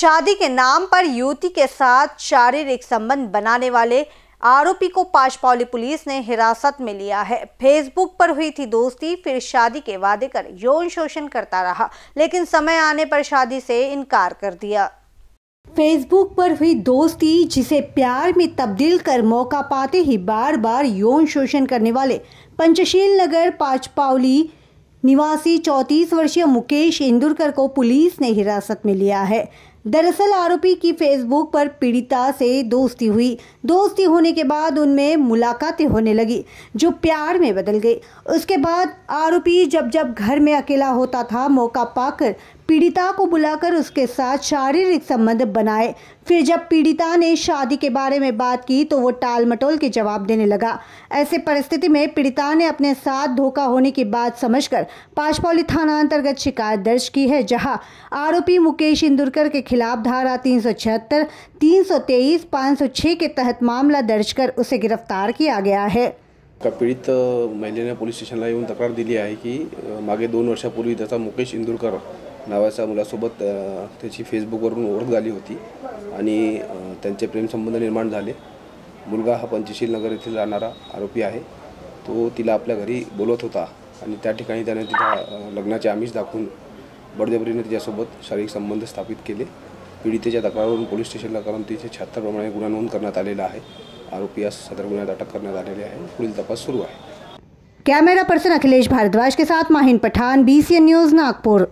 शादी के नाम पर युवती के साथ शारीरिक संबंध बनाने वाले आरोपी को पाशपौली पुलिस ने हिरासत में लिया है फेसबुक पर हुई थी दोस्ती फिर शादी के वादे कर यौन शोषण करता रहा लेकिन समय आने पर शादी से इनकार कर दिया फेसबुक पर हुई दोस्ती जिसे प्यार में तब्दील कर मौका पाते ही बार बार यौन शोषण करने वाले पंचशील नगर पाचपावली निवासी चौतीस वर्षीय मुकेश इंदुरकर को पुलिस ने हिरासत में लिया है दरअसल आरोपी की फेसबुक पर पीड़िता से दोस्ती हुई दोस्ती होने के बाद उनमें मुलाकातें होने लगी जो प्यार में बदल गई उसके बाद आरोपी जब जब घर में अकेला होता था मौका पाकर पीड़िता को बुलाकर उसके साथ शारीरिक संबंध बनाए फिर जब पीड़िता ने शादी के बारे में बात की तो वो टाल मटोल के जवाब देने लगा ऐसे परिस्थिति में पीड़िता ने अपने साथ धोखा होने की बात समझकर पाशपौली थाना अंतर्गत शिकायत दर्ज की है जहां आरोपी मुकेश इंदुरकर के खिलाफ धारा तीन सौ छिहत्तर तीन सौ तेईस पाँच सौ छः के तहत मामला दर्ज कर उसे गिरफ्तार किया गया है का पीडित महिलेने पोलीस स्टेशनला येऊन तक्रार दिली आहे की मागे दोन वर्षापूर्वी त्याचा मुकेश इंदुरकर नावाच्या मुलासोबत त्याची फेसबुकवरून ओळख झाली होती आणि त्यांचे प्रेमसंबंध निर्माण झाले मुलगा हा पंचशील नगर येथील राहणारा आरोपी आहे तो तिला आपल्या घरी बोलवत होता आणि त्या ठिकाणी त्याने तिच्या लग्नाचे आमिष दाखवून बडजबरीने तिच्यासोबत शारीरिक संबंध स्थापित केले पीडितेच्या तक्रारवरून पोलीस स्टेशनला करून तिचे छत्तरप्रमाणे गुन्हा नोंद करण्यात आलेला आहे आरोपी आज सदर गुन्ह्यात अटक करण्यात आलेली आहे पुढील तपास सुरू आहे कॅमेरा पर्सन अखिलेश भारद्वाज के साथ माहिन पठान एन न्यूज़ नागपूर